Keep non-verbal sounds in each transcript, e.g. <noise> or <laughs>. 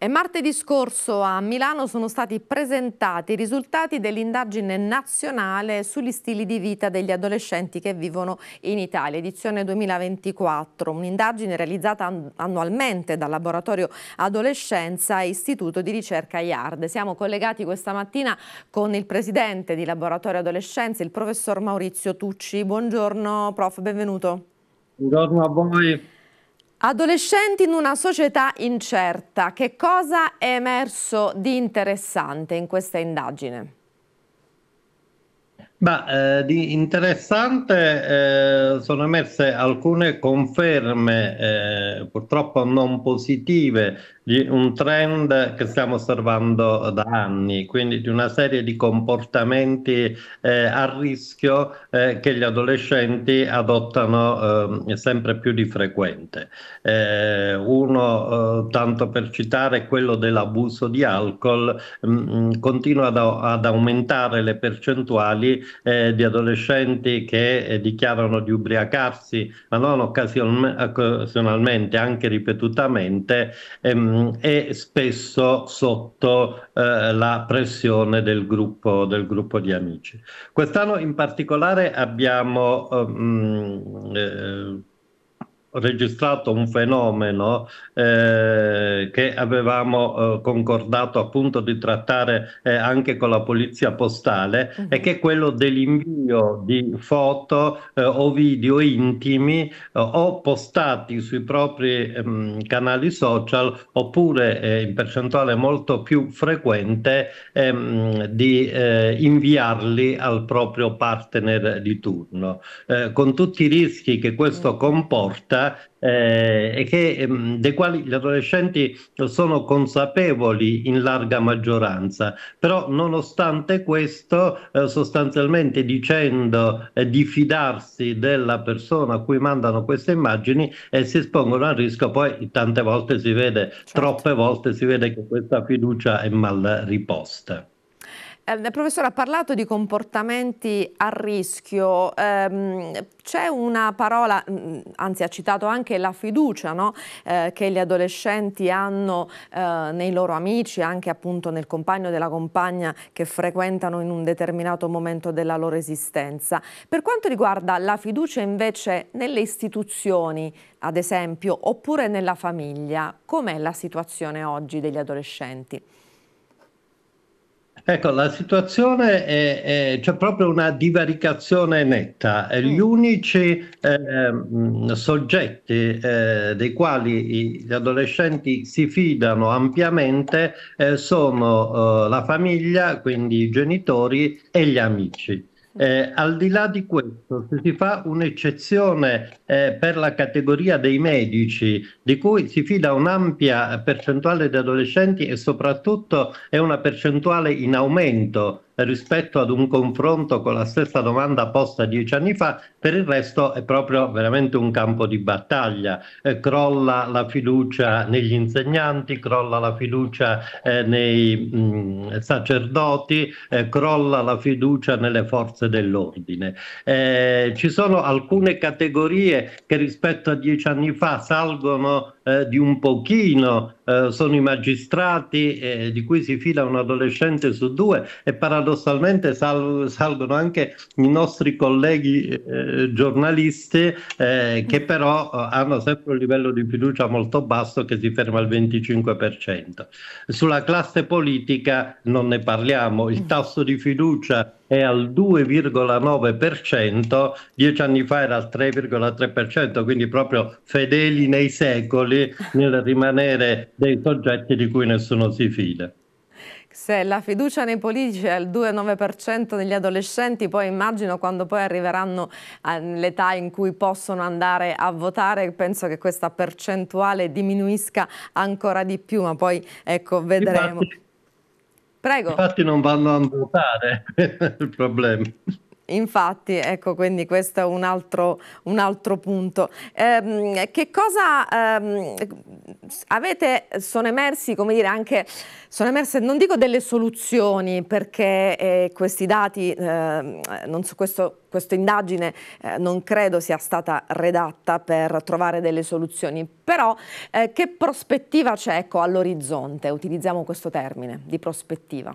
E martedì scorso a Milano sono stati presentati i risultati dell'indagine nazionale sugli stili di vita degli adolescenti che vivono in Italia, edizione 2024, un'indagine realizzata annualmente dal laboratorio Adolescenza e Istituto di Ricerca IARD. Siamo collegati questa mattina con il presidente di Laboratorio Adolescenza, il professor Maurizio Tucci. Buongiorno prof, benvenuto. Buongiorno a voi. Adolescenti in una società incerta, che cosa è emerso di interessante in questa indagine? Ma eh, di interessante eh, sono emerse alcune conferme, eh, purtroppo non positive, di un trend che stiamo osservando da anni, quindi di una serie di comportamenti eh, a rischio eh, che gli adolescenti adottano ehm, sempre più di frequente. Eh, uno, tanto per citare, è quello dell'abuso di alcol, mh, mm, mm, continua ad, ad aumentare le percentuali eh, di adolescenti che eh, dichiarano di ubriacarsi, ma non occasionalmente, anche ripetutamente, ehm, e spesso sotto eh, la pressione del gruppo, del gruppo, di amici. Quest'anno in particolare abbiamo ehm, eh, registrato un fenomeno eh, che avevamo eh, concordato appunto di trattare eh, anche con la polizia postale uh -huh. e mhm. che è quello dell'invio di foto eh, o video intimi eh, o postati sui propri ehm, canali social oppure eh, in percentuale molto più frequente ehm, di inviarli al proprio partner di turno con tutti i rischi che questo mm. comporta vita eh, e che, ehm, dei quali gli adolescenti sono consapevoli in larga maggioranza. Però nonostante questo, eh, sostanzialmente dicendo eh, di fidarsi della persona a cui mandano queste immagini eh, si espongono al rischio, poi tante volte si vede, certo. troppe volte si vede che questa fiducia è mal riposta. Eh, professore, ha parlato di comportamenti a rischio. Eh, c'è una parola, mm, anzi ha citato anche la fiducia no? eh, che gli adolescenti hanno eh, nei loro amici, anche appunto nel compagno della compagna che frequentano in un determinato momento della loro esistenza. Per quanto riguarda la fiducia invece nelle istituzioni, ad esempio, oppure nella famiglia, com'è la situazione oggi degli adolescenti? Ecco, la situazione è, è c'è proprio una divaricazione netta. Mm. Gli unici eh, soggetti eh, dei quali gli adolescenti si fidano ampiamente eh, sono eh, la famiglia, quindi i genitori e gli amici. Eh, al di là di questo, se si fa un'eccezione eh, per la categoria dei medici, di cui si fida un'ampia percentuale di adolescenti e soprattutto è una percentuale in aumento, rispetto ad un confronto con la stessa domanda posta dieci anni fa, per il resto è proprio veramente un campo di battaglia. Eh, crolla la fiducia negli insegnanti, crolla la fiducia eh, nei mh, mm, sacerdoti, eh, crolla la fiducia nelle forze dell'ordine. Eh, ci sono alcune categorie che rispetto a dieci anni fa salgono eh, di un pochino eh, sono i magistrati eh, di cui si fila un adolescente su due e paradossalmente sal- salgono anche i nostri colleghi eh, giornalisti eh, che però eh, hanno sempre un livello di fiducia molto basso che si ferma al 25%. Sulla classe politica non ne parliamo, il tasso di fiducia è al 2,9%, dieci anni fa era al 3,3%, quindi proprio fedeli nei secoli nel rimanere dei soggetti di cui nessuno si fida. Se la fiducia nei politici è al 2,9% negli adolescenti, poi immagino quando poi arriveranno all'età in cui possono andare a votare, penso che questa percentuale diminuisca ancora di più, ma poi ecco, vedremo. Infatti Prego. Infatti non vanno a votare, <laughs> il problema. Infatti, ecco, quindi questo è un altro, un altro punto. Eh, che cosa eh, avete, sono emersi, come dire, anche, sono emerse, non dico delle soluzioni, perché eh, questi dati, ehm, non so, questo questa indagine eh, non credo sia stata redatta per trovare delle soluzioni, però eh, che prospettiva c'è ecco, all'orizzonte? Utilizziamo questo termine di prospettiva.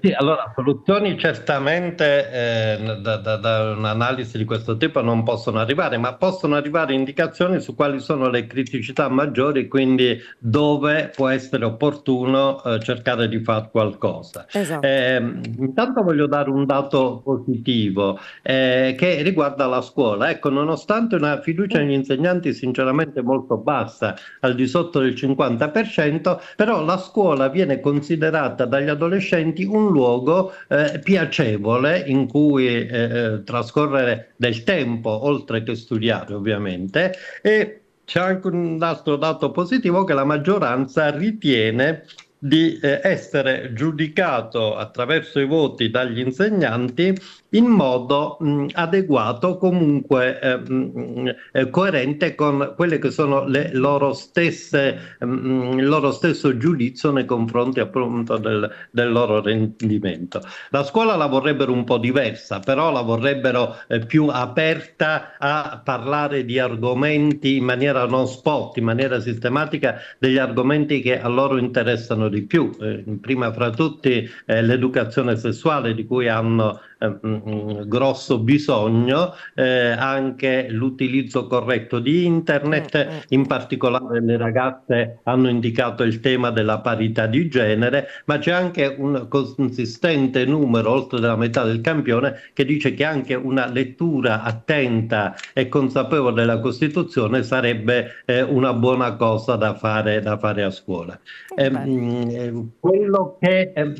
Sì, allora, soluzioni certamente eh, da, da, da, un'analisi di questo tipo non possono arrivare, ma possono arrivare indicazioni su quali sono le criticità maggiori, quindi dove può essere opportuno eh, cercare di fare qualcosa. Esatto. Eh, intanto voglio dare un dato positivo eh, che riguarda la scuola. Ecco, nonostante una fiducia negli insegnanti sinceramente molto bassa, al di sotto del 50%, però la scuola viene considerata dagli adolescenti un luogo eh, piacevole in cui eh, eh, trascorrere del tempo, oltre che studiare ovviamente. E c'è anche un altro dato positivo che la maggioranza ritiene di eh, essere giudicato attraverso i voti dagli insegnanti in modo mh, adeguato, comunque eh, mh, eh, coerente con quelle che sono le loro stesse, mh, il loro stesso giudizio nei confronti appunto del, del, loro rendimento. La scuola la vorrebbero un po' diversa, però la vorrebbero eh, più aperta a parlare di argomenti in maniera non spot, in maniera sistematica, degli argomenti che a loro interessano di più, eh, prima fra tutti eh, l'educazione sessuale di cui hanno Ehm, mm, mm, grosso bisogno eh, anche l'utilizzo corretto di internet, mm, in particolare le ragazze hanno indicato il tema della parità di genere, ma c'è anche un consistente numero, oltre la metà del campione, che dice che anche una lettura attenta e consapevole della Costituzione sarebbe eh, una buona cosa da fare, da fare a scuola. Ehm, eh, quello che eh,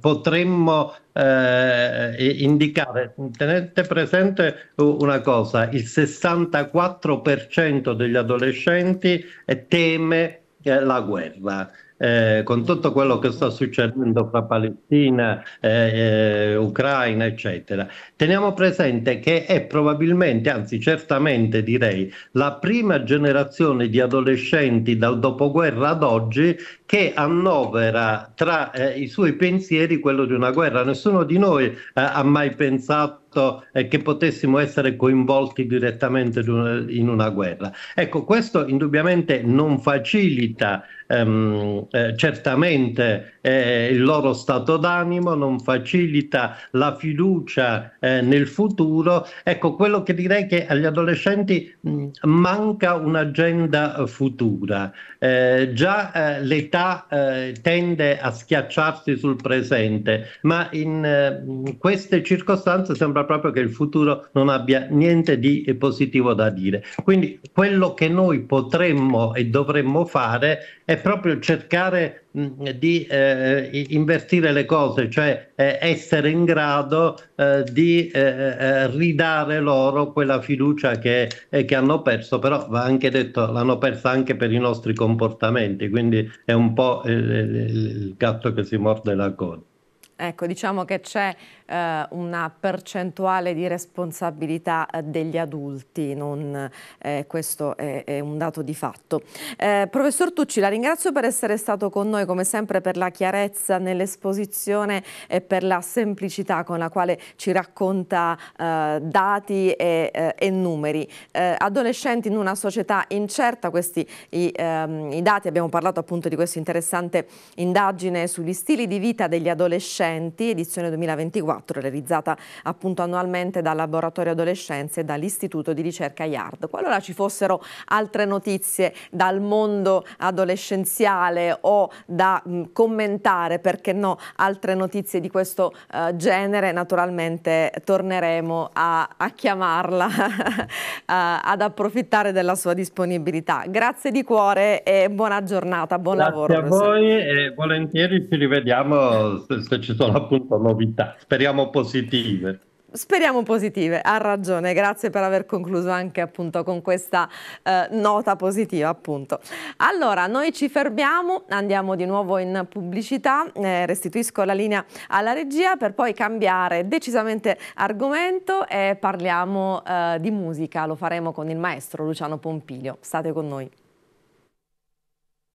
potremmo eh, indicare, tenete presente una cosa, il 64% degli adolescenti teme eh, la guerra eh, con tutto quello che sta succedendo fra Palestina, eh, eh, Ucraina, eccetera. Teniamo presente che è probabilmente, anzi certamente direi, la prima generazione di adolescenti dal dopoguerra ad oggi che annovera tra eh, i suoi pensieri quello di una guerra. Nessuno di noi eh, ha mai pensato eh, che potessimo essere coinvolti direttamente in una guerra. Ecco, questo indubbiamente non facilita ehm, eh, certamente eh, il loro stato d'animo, non facilita la fiducia eh, nel futuro. Ecco, quello che direi che agli adolescenti mh, mm, manca un'agenda futura. Eh, già eh, l'età eh, tende a schiacciarsi sul presente, ma in, in eh, queste circostanze sembra proprio che il futuro non abbia niente di positivo da dire. Quindi quello che noi potremmo e dovremmo fare è proprio cercare di eh, invertire le cose, cioè eh, essere in grado eh, di eh, eh, eh, ridare loro quella fiducia che, che, hanno perso, però va anche detto, l'hanno persa anche per i nostri comportamenti, quindi è un po' il, il, il gatto che si morde la coda. Ecco, diciamo che c'è eh, una percentuale di responsabilità eh, degli adulti, non, eh, questo è, è, un dato di fatto. Eh, professor Tucci, la ringrazio per essere stato con noi, come sempre, per la chiarezza nell'esposizione e per la semplicità con la quale ci racconta eh, dati e, eh, e numeri. adolescenti in una società incerta, questi i, ehm, i dati, abbiamo parlato appunto di questa interessante indagine sugli stili di vita degli adolescenti, Adolescenti, edizione 2024, realizzata appunto annualmente dal Laboratorio Adolescenze e dall'Istituto di Ricerca IARD. Qualora ci fossero altre notizie dal mondo adolescenziale o da mh, commentare, perché no, altre notizie di questo uh, genere, naturalmente torneremo a, a chiamarla, <laughs> a, ad approfittare della sua disponibilità. Grazie di cuore e buona giornata, buon Grazie lavoro. Grazie a voi e volentieri ci rivediamo se, se ci sono appunto novità, speriamo positive. Speriamo positive, ha ragione, grazie per aver concluso anche appunto con questa eh, nota positiva appunto. Allora, noi ci fermiamo, andiamo di nuovo in pubblicità, eh, restituisco la linea alla regia per poi cambiare decisamente argomento e parliamo eh, di musica, lo faremo con il maestro Luciano Pompilio, state con noi.